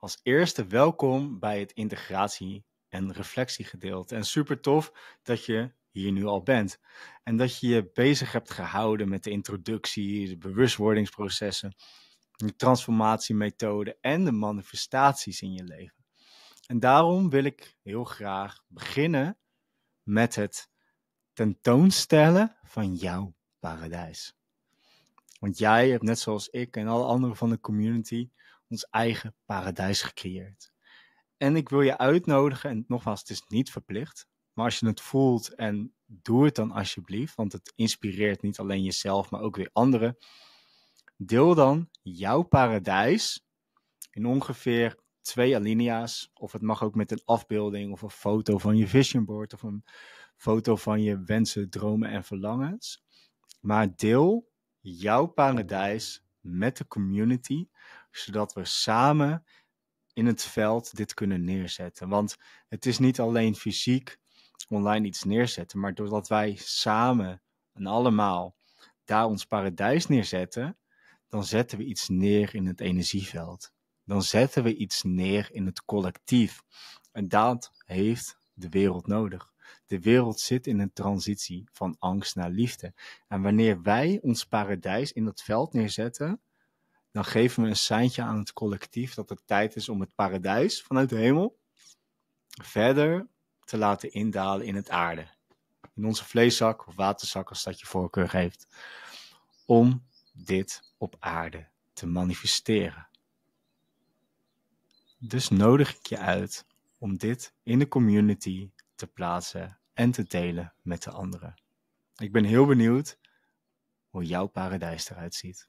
Als eerste welkom bij het integratie- en reflectiegedeelte. En super tof dat je hier nu al bent. En dat je je bezig hebt gehouden met de introductie, de bewustwordingsprocessen, de transformatiemethoden en de manifestaties in je leven. En daarom wil ik heel graag beginnen met het tentoonstellen van jouw paradijs. Want jij hebt net zoals ik en alle anderen van de community ons eigen paradijs gecreëerd. En ik wil je uitnodigen, en nogmaals, het is niet verplicht, maar als je het voelt en doe het dan alsjeblieft, want het inspireert niet alleen jezelf, maar ook weer anderen. Deel dan jouw paradijs in ongeveer twee alinea's, of het mag ook met een afbeelding of een foto van je vision board of een foto van je wensen, dromen en verlangens. Maar deel jouw paradijs met de community, zodat we samen in het veld dit kunnen neerzetten. Want het is niet alleen fysiek online iets neerzetten, maar doordat wij samen en allemaal daar ons paradijs neerzetten, dan zetten we iets neer in het energieveld. Dan zetten we iets neer in het collectief. En dat heeft de wereld nodig. De wereld zit in een transitie van angst naar liefde. En wanneer wij ons paradijs in dat veld neerzetten, dan geven we een seintje aan het collectief dat het tijd is om het paradijs vanuit de hemel verder te laten indalen in het aarde. In onze vleeszak of waterzak, als dat je voorkeur geeft. Om dit op aarde te manifesteren. Dus nodig ik je uit om dit in de community te plaatsen en te delen met de anderen. Ik ben heel benieuwd hoe jouw paradijs eruit ziet.